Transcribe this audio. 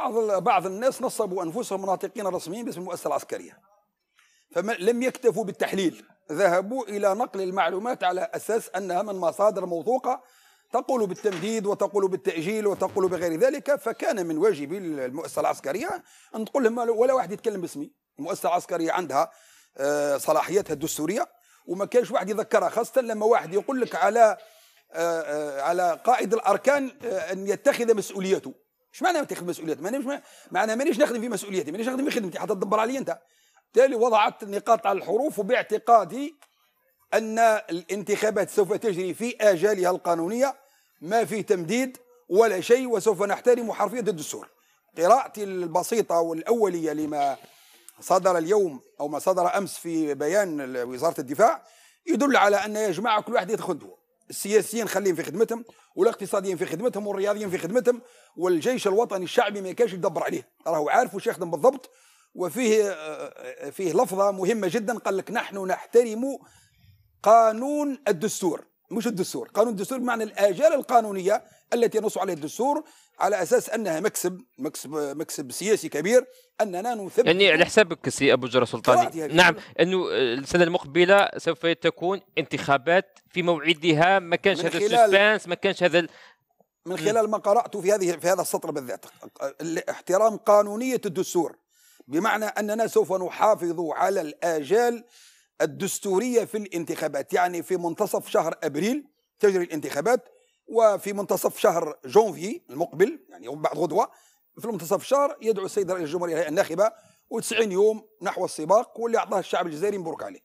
بعض بعض الناس نصبوا انفسهم مناطقين رسميين باسم المؤسسه العسكريه فلم يكتفوا بالتحليل ذهبوا الى نقل المعلومات على اساس انها من مصادر موثوقه تقول بالتمديد وتقول بالتاجيل وتقول بغير ذلك فكان من واجب المؤسسه العسكريه ان تقول لهم ولا واحد يتكلم باسمي المؤسسه العسكريه عندها آه، صلاحياتها الدستوريه وما كانش واحد يذكرها خاصه لما واحد يقول لك على آه، آه، على قائد الاركان ان يتخذ مسؤوليته ايش معنى ما تاخذ ما معنى معنى مانيش نخدم في مسؤوليتي، مانيش نخدم في خدمتي حتى تدبر علي انت. بالتالي وضعت النقاط على الحروف وباعتقادي ان الانتخابات سوف تجري في اجالها القانونيه ما في تمديد ولا شيء وسوف نحترم حرفيه الدستور. قراءتي البسيطه والاوليه لما صدر اليوم او ما صدر امس في بيان وزاره الدفاع يدل على ان يا جماعه كل واحد يتخذ السياسيين خليهم في خدمتهم والاقتصاديين في خدمتهم والرياضيين في خدمتهم والجيش الوطني الشعبي ما كانش يدبر عليه راهو عارف واش يخدم بالضبط وفيه آه، آه، فيه لفظه مهمه جدا قال لك نحن نحترم قانون الدستور مش الدستور قانون الدستور بمعنى الآجال القانونية التي ينص عليها الدستور على أساس أنها مكسب مكسب مكسب سياسي كبير أننا نثبت يعني على حسابك سي أبو جرى سلطاني نعم أنه السنة المقبلة سوف تكون انتخابات في موعدها ما كانش هذا السسبانس ما كانش هذا من خلال ما قرأته في هذه في هذا السطر بالذات احترام قانونية الدستور بمعنى أننا سوف نحافظ على الآجال الدستورية في الانتخابات يعني في منتصف شهر أبريل تجري الانتخابات وفي منتصف شهر جونفي المقبل يعني يوم بعد غدوة في منتصف الشهر يدعو السيد رئيس الهيئة الناخبة و90 يوم نحو السباق واللي أعطاه الشعب الجزائري مبروك عليه